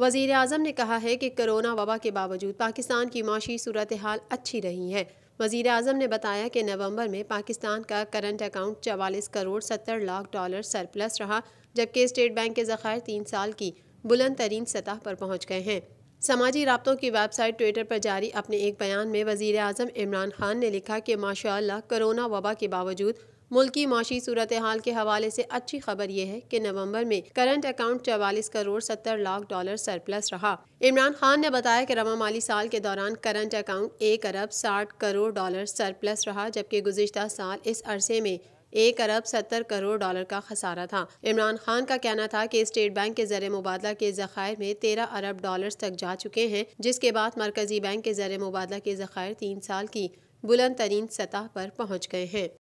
वजीर अजम ने कहा है कि कोरोना वबा के बावजूद पाकिस्तान की माशी सूरत हाल अच्छी रही है वजीर अजम ने बताया कि नवंबर में पाकिस्तान का करंट अकाउंट चवालीस करोड़ सत्तर लाख डॉलर सरप्लस रहा जबकि स्टेट बैंक के जखायर तीन साल की बुलंद तरीन सतह पर पहुँच गए हैं समाजी रबतों की वेबसाइट ट्विटर पर जारी अपने एक बयान में वजीर अजम इमरान खान ने लिखा कि माशा कोरोना वबा के बावजूद मुल्क की माशी सूरत हाल के हवाले से अच्छी खबर यह है कि नवंबर में करंट अकाउंट चवालीस करोड़ सत्तर लाख डॉलर सरप्लस रहा इमरान खान ने बताया कि रवा माली साल के दौरान करंट अकाउंट एक अरब साठ करोड़ डॉलर सरप्लस रहा जबकि गुजशत साल इस अरसे में एक अरब सत्तर करोड़ डॉलर का खसारा था इमरान खान का कहना था कि स्टेट बैंक के जर मुबादला के जखायर में तेरह अरब डॉलर तक जा चुके हैं जिसके बाद मरकजी बैंक के जर मुबादला के जखायर तीन साल की बुलंद तरीन सतह पर पहुँच गए हैं